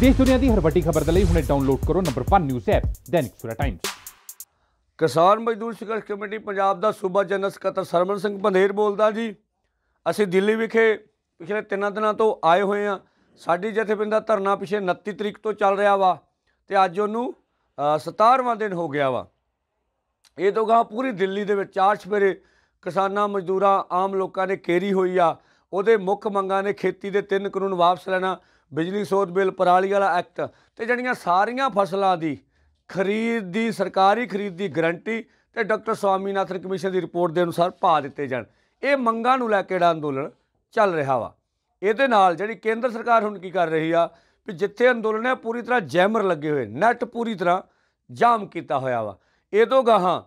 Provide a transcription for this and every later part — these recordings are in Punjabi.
ਦੇਸ਼ ਦੁਨੀਆ ਦੀ ਹਰ ਵੱਡੀ ਖਬਰ ਦੇ ਲਈ ਹੁਣੇ ਡਾਊਨਲੋਡ ਕਰੋ number 1 news app Dainik Surat Times ਕਿਸਾਨ ਮਜ਼ਦੂਰ ਸੰਘਰਸ਼ ਕਮੇਟੀ ਪੰਜਾਬ ਦਾ ਸੂਬਾ ਜਨਰਲ ਸਕੱਤਰ ਸਰਮਨ ਸਿੰਘ ਭੰਦੇਰ ਬੋਲਦਾ ਜੀ ਅਸੀਂ ਦਿੱਲੀ ਵਿਖੇ ਪਿਛਲੇ ਤਿੰਨ ਦਿਨਾਂ ਤੋਂ ਆਏ ਹੋਏ ਆ ਸਾਡੀ ਜਥੇਬੰਦੀ ਦਾ ਧਰਨਾ ਪਿਛੇ 29 ਤਰੀਕ ਤੋਂ ਚੱਲ ਰਿਹਾ ਵਾ ਤੇ ਅੱਜ ਉਹਨੂੰ 17ਵਾਂ ਦਿਨ ਹੋ ਗਿਆ ਵਾ ਇਹ ਤੋਂ ਗਾ ਪੂਰੀ ਦਿੱਲੀ ਦੇ ਵਿੱਚ ਚਾਰ ਸਵੇਰੇ ਕਿਸਾਨਾਂ ਮਜ਼ਦੂਰਾਂ ਆਮ ਲੋਕਾਂ ਨੇ ਕੇਰੀ ਹੋਈ ਆ ਉਹਦੇ ਮੁੱਖ ਮੰਗਾਂ ਨੇ ਖੇਤੀ ਦੇ ਤਿੰਨ ਕਾਨੂੰਨ ਵਾਪਸ ਲੈਣਾ ਬਿਜਲੀ ਸੋਧ ਬਿੱਲ ਪਰਾਲੀ ਵਾਲਾ ਐਕਟ ਤੇ ਜਿਹੜੀਆਂ ਸਾਰੀਆਂ ਫਸਲਾਂ ਦੀ ਖਰੀਦ ਦੀ ਸਰਕਾਰੀ ਖਰੀਦ ਦੀ ਗਰੰਟੀ ਤੇ ਡਾਕਟਰ ਸਵਾਮੀਨਾਥਨ ਕਮਿਸ਼ਨ ਦੀ ਰਿਪੋਰਟ ਦੇ ਅਨੁਸਾਰ ਪਾ ਦਿੱਤੇ ਜਾਣ ਇਹ ਮੰਗਾਂ ਨੂੰ ਲੈ ਕੇ ਜਿਹੜਾ ਅੰਦੋਲਨ ਚੱਲ ਰਿਹਾ ਵਾ ਇਹਦੇ ਨਾਲ ਜਿਹੜੀ ਕੇਂਦਰ ਸਰਕਾਰ ਹੁਣ ਕੀ ਕਰ ਰਹੀ ਆ ਵੀ ਜਿੱਥੇ ਅੰਦੋਲਨ ਹੈ ਪੂਰੀ ਤਰ੍ਹਾਂ ਜੈਮਰ ਲੱਗੇ ਹੋਏ ਨੈਟ ਪੂਰੀ ਤਰ੍ਹਾਂ ਜਾਮ ਕੀਤਾ ਹੋਇਆ ਵਾ ਇਹ ਤੋਂ ਗਾਹਾਂ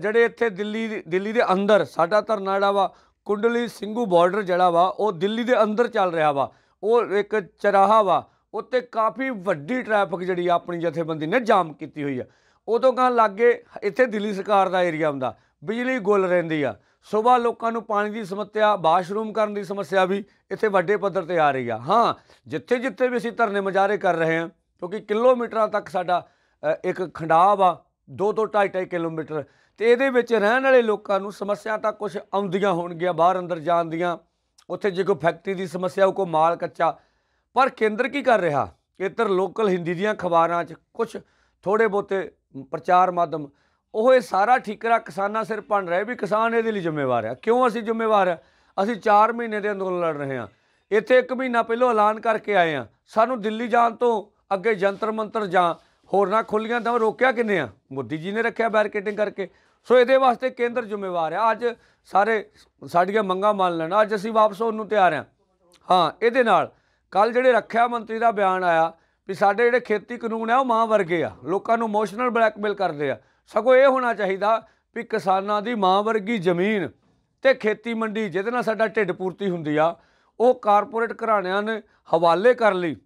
ਜਿਹੜੇ ਇੱਥੇ ਦਿੱਲੀ ਦਿੱਲੀ ਦੇ ਅੰਦਰ ਸਾਡਾ ਧਰਨਾ ਜਿਹੜਾ ਵਾ ਕੁੰਡਲੀ ਸਿੰਘੂ ਬਾਰਡਰ ਜਿਹੜਾ ਵਾ ਉਹ ਦਿੱਲੀ ਦੇ ਅੰਦਰ ਚੱਲ ਰਿਹਾ ਵਾ ਉਹ ਇੱਕ ਚਰਾਹਾ ਵਾ ਉੱਤੇ ਕਾਫੀ ਵੱਡੀ ਟ੍ਰੈਫਿਕ ਜਿਹੜੀ ਆਪਣੀ ਜਥੇਬੰਦੀ ਨੇ ਜਾਮ ਕੀਤੀ ਹੋਈ ਆ ਉਦੋਂ ਕਹਾਂ ਲੱਗੇ ਇੱਥੇ ਦਿੱਲੀ ਸਰਕਾਰ ਦਾ ਏਰੀਆ ਹੁੰਦਾ ਬਿਜਲੀ ਗੁੱਲ ਰਹਿੰਦੀ ਆ ਸਵੇਰ ਲੋਕਾਂ ਨੂੰ ਪਾਣੀ ਦੀ ਸਮੱਸਿਆ ਬਾਥਰੂਮ ਕਰਨ ਦੀ ਸਮੱਸਿਆ ਵੀ ਇੱਥੇ ਵੱਡੇ ਪੱਧਰ ਤੇ ਆ ਰਹੀ ਆ ਹਾਂ ਜਿੱਥੇ ਜਿੱਥੇ ਵੀ ਅਸੀਂ ਧਰਨੇ ਮਜਾਰੇ ਕਰ ਰਹੇ ਹਾਂ ਕਿਉਂਕਿ ਕਿਲੋਮੀਟਰਾਂ ਤੱਕ ਸਾਡਾ ਇੱਕ ਖੰਡਾਬ ਆ 2-2 2.5 ਕਿਲੋਮੀਟਰ ਤੇ ਇਹਦੇ ਵਿੱਚ ਰਹਿਣ ਵਾਲੇ ਲੋਕਾਂ ਨੂੰ ਸਮੱਸਿਆ ਤਾਂ ਕੁਝ ਆਉਂਦੀਆਂ ਹੋਣਗੀਆਂ ਬਾਹਰ ਅੰਦਰ ਜਾਣ ਦੀਆਂ ਉੱਥੇ ਜੇ ਕੋਈ ਫੈਕਟਰੀ ਦੀ ਸਮੱਸਿਆ ਉਹ ਕੋ ਮਾਲ ਕੱਚਾ ਪਰ ਕੇਂਦਰ ਕੀ ਕਰ ਰਿਹਾ ਇਧਰ ਲੋਕਲ ਹਿੰਦੀ ਦੀਆਂ ਖਬਰਾਂ 'ਚ ਕੁਝ ਥੋੜੇ ਬੋਤੇ ਪ੍ਰਚਾਰ ਮਾਧਮ ਉਹ ਇਹ ਸਾਰਾ ਠਿਕਰਾ ਕਿਸਾਨਾਂ ਸਿਰ ਪਣ ਰਿਹਾ ਵੀ ਕਿਸਾਨ ਇਹਦੇ ਲਈ ਜ਼ਿੰਮੇਵਾਰ ਆ ਕਿਉਂ ਅਸੀਂ ਜ਼ਿੰਮੇਵਾਰ ਆ ਅਸੀਂ 4 ਮਹੀਨੇ ਦੇ ਅੰਦੋਲਨ ਲੜ ਰਹੇ ਹਾਂ ਇੱਥੇ 1 ਮਹੀਨਾ ਪਹਿਲਾਂ ਐਲਾਨ ਕਰਕੇ ਆਏ ਆ ਸਾਨੂੰ ਦਿੱਲੀ ਜਾਣ ਤੋਂ ਅੱਗੇ ਜੰਤਰ ਮੰਤਰ ਜਾਂ ਹੋਰ ਨਾ ਖੁੱਲੀਆਂ ਤਾਂ ਰੋਕਿਆ ਕਿੰਨੇ ਆ ਮੋਦੀ ਜੀ ਨੇ ਰੱਖਿਆ ਬੈਰਕੇਟਿੰਗ ਕਰਕੇ ਸੋ ਇਹਦੇ ਵਾਸਤੇ ਕੇਂਦਰ ਜ਼ਿੰਮੇਵਾਰ ਆ ਅੱਜ ਸਾਰੇ ਸਾਡੀਆਂ ਮੰਗਾਂ ਮੰਨ ਲੈਣ ਅੱਜ ਅਸੀਂ ਵਾਪਸ ਹੋਣ ਨੂੰ ਤਿਆਰ ਆ ਹਾਂ ਇਹਦੇ ਨਾਲ ਕੱਲ ਜਿਹੜੇ ਰੱਖਿਆ ਮੰਤਰੀ ਦਾ ਬਿਆਨ ਆਇਆ ਵੀ ਸਾਡੇ ਜਿਹੜੇ ਖੇਤੀ ਕਾਨੂੰਨ ਆ ਉਹ ਮਾਂ ਵਰਗੇ ਆ ਲੋਕਾਂ ਨੂੰ ਇਮੋਸ਼ਨਲ ਬਲੈਕਮੇਲ ਕਰਦੇ ਆ ਸਗੋਂ ਇਹ ਹੋਣਾ ਚਾਹੀਦਾ ਵੀ ਕਿਸਾਨਾਂ ਦੀ ਮਾਂ ਵਰਗੀ ਜ਼ਮੀਨ ਤੇ ਖੇਤੀ ਮੰਡੀ ਜਿਹਦੇ ਨਾਲ ਸਾਡਾ ਢਿੱਡ ਪੂਰਤੀ ਹੁੰਦੀ ਆ ਉਹ ਕਾਰਪੋਰੇਟ ਘਰਾਣਿਆਂ ਨੇ ਹਵਾਲੇ ਕਰ ਲਈ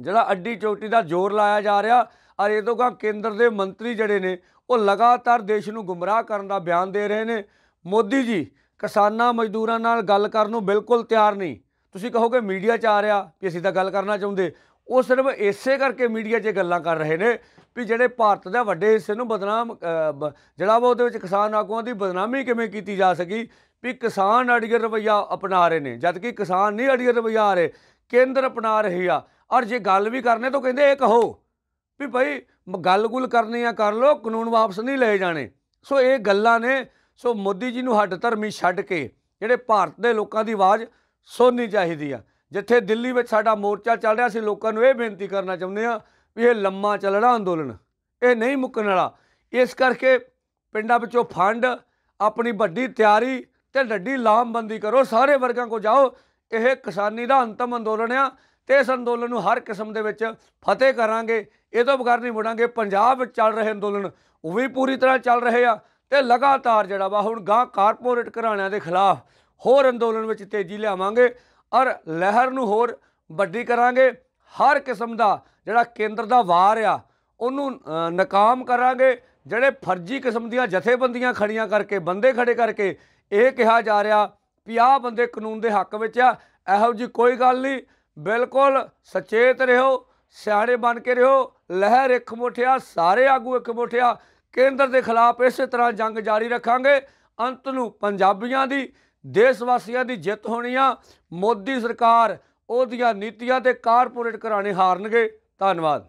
ਜਿਹੜਾ ਅੱਡੀ ਚੋਟੀ ਦਾ ਜ਼ੋਰ ਲਾਇਆ ਜਾ ਰਿਹਾ ਔਰ ਇਹ ਤੋਂ ਕਾ ਕੇਂਦਰ ਦੇ ਮੰਤਰੀ ਜਿਹੜੇ ਨੇ ਉਹ ਲਗਾਤਾਰ ਦੇਸ਼ ਨੂੰ ਗੁੰਮਰਾਹ ਕਰਨ ਦਾ ਬਿਆਨ ਦੇ ਰਹੇ ਨੇ ਮੋਦੀ ਜੀ ਕਿਸਾਨਾਂ ਮਜ਼ਦੂਰਾਂ ਨਾਲ ਗੱਲ ਕਰਨ ਨੂੰ ਬਿਲਕੁਲ ਤਿਆਰ ਨਹੀਂ ਤੁਸੀਂ ਕਹੋਗੇ ਮੀਡੀਆ 'ਚ ਆ ਰਿਹਾ ਕਿ ਅਸੀਂ ਤਾਂ ਗੱਲ ਕਰਨਾ ਚਾਹੁੰਦੇ ਉਹ ਸਿਰਫ ਇਸੇ ਕਰਕੇ ਮੀਡੀਆ 'ਚ ਗੱਲਾਂ ਕਰ ਰਹੇ ਨੇ ਵੀ ਜਿਹੜੇ ਭਾਰਤ ਦੇ ਵੱਡੇ ਹਿੱਸੇ ਨੂੰ ਬਦਨਾਮ ਜਿਹੜਾ ਉਹਦੇ ਵਿੱਚ ਕਿਸਾਨ ਆਗੂਆਂ ਦੀ ਬਦਨਾਮੀ ਕਿਵੇਂ ਕੀਤੀ ਜਾ ਸਕੀ ਵੀ ਕਿਸਾਨ ਅੜੀਅਰ ਰਵਈਆ ਅਪਣਾ ਰਹੇ ਨੇ ਜਦਕਿ ਕਿਸਾਨ ਨਹੀਂ ਅੜੀਅਰ ਰਵਈਆ ਆ ਰਹੇ ਕੇਂਦਰ ਅਪਣਾ ਰਹੀ ਆ ਔਰ ਜੇ ਗੱਲ ਵੀ ਕਰਨੇ ਤਾਂ ਕਹਿੰਦੇ ਇਹ ਕਹੋ ਵੀ ਭਾਈ ਗੱਲ-ਗੁਲ ਕਰਨੀ ਆ ਕਰ ਲੋ ਕਾਨੂੰਨ ਵਾਪਸ ਨਹੀਂ ਲੈ ਜਾਣੇ ਸੋ ਇਹ ਗੱਲਾਂ ਨੇ ਸੋ ਮੋਦੀ ਜੀ ਨੂੰ ਹੱਡ ਧਰਮੀ ਛੱਡ ਕੇ ਜਿਹੜੇ ਭਾਰਤ ਦੇ ਲੋਕਾਂ ਦੀ ਆਵਾਜ਼ ਸੁਣਨੀ ਚਾਹੀਦੀ ਆ ਜਿੱਥੇ ਦਿੱਲੀ ਵਿੱਚ ਸਾਡਾ ਮੋਰਚਾ ਚੱਲ ਰਿਹਾ ਸੀ ਲੋਕਾਂ ਨੂੰ ਇਹ ਬੇਨਤੀ ਕਰਨਾ ਚਾਹੁੰਦੇ ਆ ਵੀ ਇਹ ਲੰਮਾ ਚੱਲਣਾ ਅੰਦੋਲਨ ਇਹ ਨਹੀਂ ਮੁੱਕਣ ਵਾਲਾ ਇਸ ਕਰਕੇ ਪਿੰਡਾਂ ਵਿੱਚੋਂ ਫੰਡ ਆਪਣੀ ਵੱਡੀ ਤਿਆਰੀ ਤੇ ਡੱਡੀ ਲਾਮਬੰਦੀ ਕਰੋ ਸਾਰੇ ਵਰਗਾਂ ਕੋ ਜਾਓ ਇਹ ਕਿਸਾਨੀ ਦਾ ਅੰਤਮ ਅੰਦੋਲਨ ਆ ਤੇ ਇਸ ਅੰਦੋਲਨ ਨੂੰ ਹਰ ਕਿਸਮ ਦੇ ਵਿੱਚ ਫਤਿਹ ਕਰਾਂਗੇ ਇਹ ਤੋਂ ਬਗੈਰ ਨਹੀਂ ਮੁੜਾਂਗੇ ਪੰਜਾਬ ਵਿੱਚ ਚੱਲ ਰਹੇ ਅੰਦੋਲਨ ਉਹ ਵੀ ਪੂਰੀ ਤਰ੍ਹਾਂ ਚੱਲ ਰਹੇ ਆ ਤੇ ਲਗਾਤਾਰ ਜਿਹੜਾ ਵਾ ਹੁਣ ਗਾਂ ਕਾਰਪੋਰੇਟ ਘਰਾਣਿਆਂ ਦੇ ਖਿਲਾਫ ਹੋਰ ਅੰਦੋਲਨ ਵਿੱਚ ਤੇਜ਼ੀ ਲਿਆਵਾਂਗੇ ਔਰ ਲਹਿਰ ਨੂੰ ਹੋਰ ਵੱਡੀ ਕਰਾਂਗੇ ਹਰ ਕਿਸਮ ਦਾ ਜਿਹੜਾ ਕੇਂਦਰ ਦਾ ਵਾਰ ਆ ਉਹਨੂੰ ਨਕਾਮ ਕਰਾਂਗੇ ਜਿਹੜੇ ਫਰਜ਼ੀ ਕਿਸਮ ਦੀਆਂ ਜਥੇਬੰਦੀਆਂ ਖੜੀਆਂ ਕਰਕੇ ਬੰਦੇ ਖੜੇ ਕਰਕੇ ਇਹ ਕਿਹਾ ਜਾ ਰਿਹਾ ਪਿਆ ਆਹ ਬੰਦੇ ਕਾਨੂੰਨ ਦੇ ਹੱਕ ਵਿੱਚ ਆ ਇਹੋ ਜੀ ਕੋਈ ਗੱਲ ਨਹੀਂ ਬਿਲਕੁਲ ਸਚੇਤ ਰਹੋ ਸਿਆਣੇ ਬਣ ਕੇ ਰਹੋ ਲਹਿਰ ਇੱਕ ਮੁਠਿਆ ਸਾਰੇ ਆਗੂ ਇੱਕ ਮੁਠਿਆ ਕੇਂਦਰ ਦੇ ਖਿਲਾਫ ਇਸੇ ਤਰ੍ਹਾਂ ਜੰਗ ਜਾਰੀ ਰੱਖਾਂਗੇ ਅੰਤ ਨੂੰ ਪੰਜਾਬੀਆਂ ਦੀ ਦੇਸ਼ ਵਾਸੀਆਂ ਦੀ ਜਿੱਤ ਹੋਣੀ ਆ ਮੋਦੀ ਸਰਕਾਰ ਉਹਦੀਆਂ ਨੀਤੀਆਂ ਤੇ ਕਾਰਪੋਰੇਟ ਘਰਾਣੇ ਹਾਰਨਗੇ ਧੰਨਵਾਦ